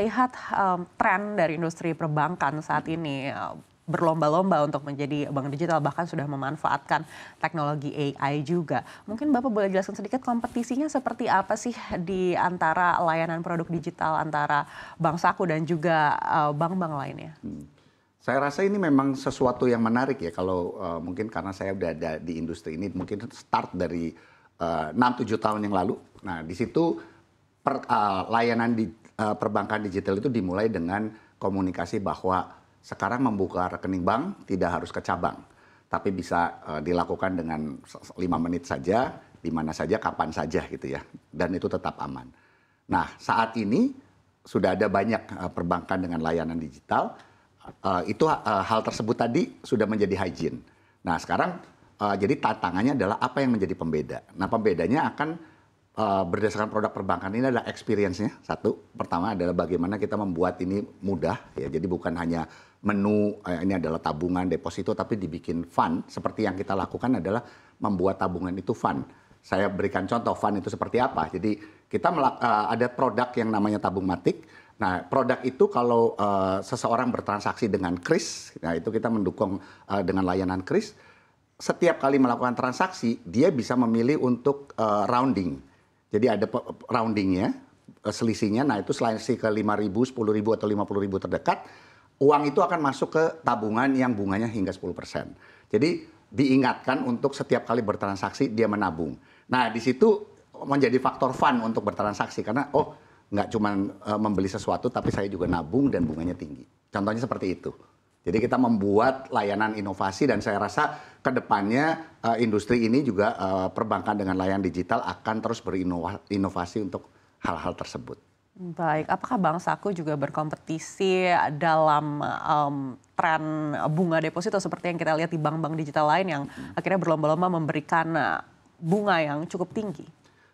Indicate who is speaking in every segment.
Speaker 1: melihat um, tren dari industri perbankan saat ini berlomba-lomba untuk menjadi bank digital bahkan sudah memanfaatkan teknologi AI juga. Mungkin Bapak boleh jelaskan sedikit kompetisinya seperti apa sih di antara layanan produk digital antara bank saku dan juga bank-bank lainnya? Hmm.
Speaker 2: Saya rasa ini memang sesuatu yang menarik ya kalau uh, mungkin karena saya udah ada di industri ini mungkin start dari uh, 6 7 tahun yang lalu. Nah, di situ per, uh, layanan di, uh, perbankan digital itu dimulai dengan komunikasi bahwa sekarang membuka rekening bank tidak harus ke cabang, tapi bisa uh, dilakukan dengan lima menit saja, di mana saja, kapan saja gitu ya, dan itu tetap aman. Nah, saat ini sudah ada banyak uh, perbankan dengan layanan digital. Uh, itu uh, hal tersebut tadi sudah menjadi hygiene. Nah, sekarang uh, jadi tantangannya adalah apa yang menjadi pembeda. Nah, pembedanya akan Eh, berdasarkan produk perbankan ini adalah experience-nya. Satu, pertama adalah bagaimana kita membuat ini mudah ya. Jadi bukan hanya menu eh, ini adalah tabungan deposito tapi dibikin fun seperti yang kita lakukan adalah membuat tabungan itu fun. Saya berikan contoh fun itu seperti apa. Jadi kita uh, ada produk yang namanya tabung matik. Nah, produk itu kalau uh, seseorang bertransaksi dengan Kris, nah itu kita mendukung uh, dengan layanan Kris. Setiap kali melakukan transaksi, dia bisa memilih untuk uh, rounding jadi ada roundingnya eh, selisihnya nah itu selain si ke 5 ribu 10 ribu atau 50 ribu terdekat uang itu akan masuk ke tabungan yang bunganya hingga 10 persen jadi diingatkan untuk setiap kali bertransaksi dia menabung nah di situ menjadi faktor fun untuk bertransaksi karena oh nggak cuma eh, membeli sesuatu tapi saya juga nabung dan bunganya tinggi contohnya seperti itu jadi kita membuat layanan inovasi dan saya rasa kedepannya uh, eh, industri ini juga uh, perbankan dengan layanan digital akan terus berinovasi untuk hal-hal tersebut.
Speaker 1: Baik, apakah bangsaku juga berkompetisi dalam um, tren bunga deposito seperti yang kita lihat di bank-bank digital lain yang akhirnya berlomba-lomba memberikan eh, bunga yang cukup tinggi?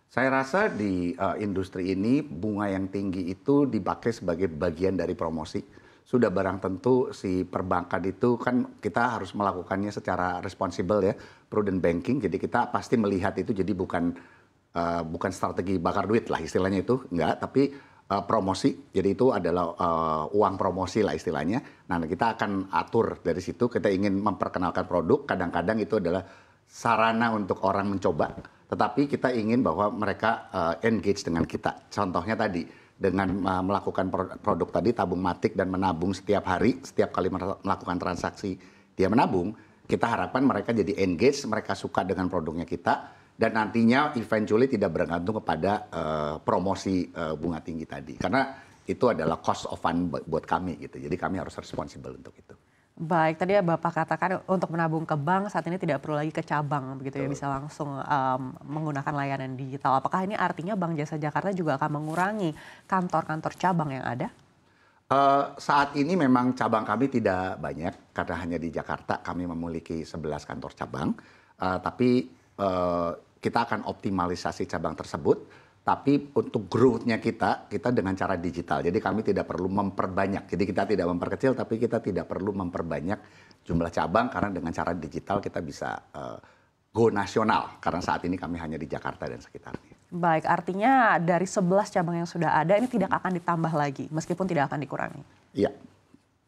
Speaker 2: Saya rasa di uh, industri ini bunga yang tinggi itu dipakai sebagai bagian dari promosi sudah barang tentu si perbankan itu kan kita harus melakukannya secara responsibel ya, prudent banking. Jadi kita pasti melihat itu jadi bukan uh, bukan strategi bakar duit lah istilahnya itu, enggak, tapi uh, promosi. Jadi itu adalah uh, uang promosi lah istilahnya. Nah, kita akan atur dari situ kita ingin memperkenalkan produk, kadang-kadang itu adalah sarana untuk orang mencoba, tetapi kita ingin bahwa mereka uh, engage dengan kita. Contohnya tadi dengan uh, melakukan produk tadi tabung matik dan menabung setiap hari, setiap kali melakukan transaksi dia menabung, kita harapkan mereka jadi engage, mereka suka dengan produknya kita dan nantinya eventually tidak bergantung kepada uh, promosi uh, bunga tinggi tadi. Karena itu adalah cost of fund buat kami gitu. Jadi kami harus responsible untuk itu.
Speaker 1: Baik, tadi ya Bapak katakan untuk menabung ke bank saat ini tidak perlu lagi ke cabang begitu ya bisa langsung um, menggunakan layanan digital. Apakah ini artinya Bank Jasa Jakarta juga akan mengurangi kantor-kantor cabang yang ada?
Speaker 2: Uh, saat ini memang cabang kami tidak banyak karena hanya di Jakarta kami memiliki 11 kantor cabang. Uh, tapi uh, kita akan optimalisasi cabang tersebut tapi untuk growth-nya kita, kita dengan cara digital. Jadi kami tidak perlu memperbanyak. Jadi kita tidak memperkecil, tapi kita tidak perlu memperbanyak jumlah cabang karena dengan cara digital kita bisa uh, go nasional. Karena saat ini kami hanya di Jakarta dan sekitarnya.
Speaker 1: Baik, artinya dari 11 cabang yang sudah ada ini tidak akan ditambah lagi, meskipun tidak akan dikurangi. Iya,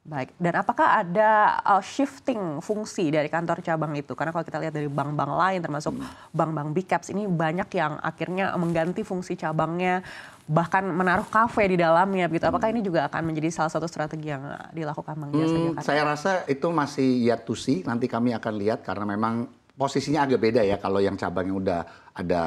Speaker 1: Baik, dan apakah ada uh, shifting fungsi dari kantor cabang itu? Karena kalau kita lihat dari bank-bank lain, termasuk hmm. bank-bank big caps ini banyak yang akhirnya mengganti fungsi cabangnya, bahkan menaruh kafe di dalamnya. Begitu, hmm. apakah ini juga akan menjadi salah satu strategi yang uh, dilakukan Bang Hmm, saya
Speaker 2: rasa itu masih yet to see. Nanti kami akan lihat karena memang posisinya agak beda ya. Kalau yang cabangnya udah ada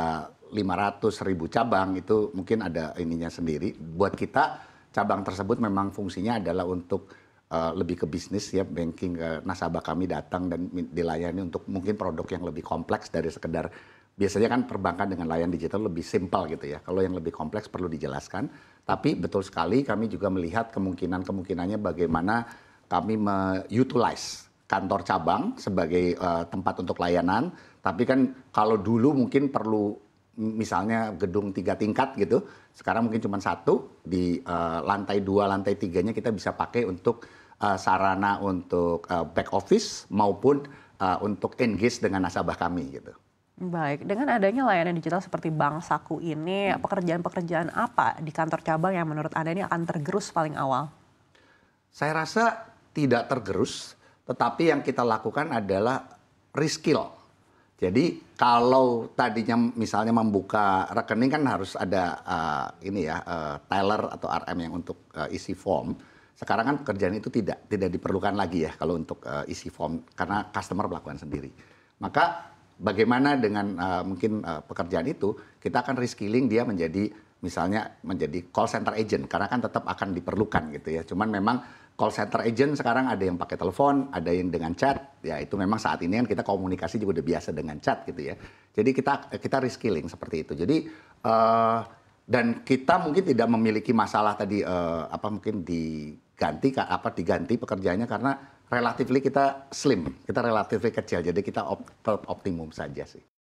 Speaker 2: 500 ribu cabang itu mungkin ada ininya sendiri. Buat kita cabang tersebut memang fungsinya adalah untuk Eh, lebih ke bisnis ya banking uh, nasabah kami datang dan dilayani untuk mungkin produk yang lebih kompleks dari sekedar biasanya kan perbankan dengan layanan digital lebih simpel gitu ya. Kalau yang lebih kompleks perlu dijelaskan. Tapi betul sekali kami juga melihat kemungkinan-kemungkinannya bagaimana kami utilize kantor cabang sebagai uh, tempat untuk layanan. Tapi kan kalau dulu mungkin perlu misalnya gedung tiga tingkat gitu, sekarang mungkin cuma satu di uh, lantai dua, lantai tiganya kita bisa pakai untuk Eh, sarana untuk eh, back office maupun eh, untuk engage dengan nasabah kami gitu.
Speaker 1: Baik, dengan adanya layanan digital seperti Bank Saku ini, hmm. pekerjaan-pekerjaan apa di kantor cabang yang menurut Anda ini akan tergerus paling awal?
Speaker 2: Saya rasa tidak tergerus, tetapi yang kita lakukan adalah reskill. Jadi kalau tadinya misalnya membuka rekening kan harus ada uh, ini ya uh, teller atau RM yang untuk uh, isi form. Sekarang kan pekerjaan itu tidak tidak diperlukan lagi ya kalau untuk uh, isi form karena customer melakukan sendiri. Maka bagaimana dengan uh, mungkin uh, pekerjaan itu kita akan reskilling dia menjadi misalnya menjadi call center agent karena kan tetap akan diperlukan gitu ya. Cuman memang call center agent sekarang ada yang pakai telepon, ada yang dengan chat. Ya itu memang saat ini kan kita komunikasi juga udah biasa dengan chat gitu ya. Jadi kita kita reskilling seperti itu. Jadi uh, dan kita mungkin tidak memiliki masalah tadi uh, apa mungkin di ganti apa diganti pekerjaannya karena relatif kita slim kita relatif kecil jadi kita optimum saja sih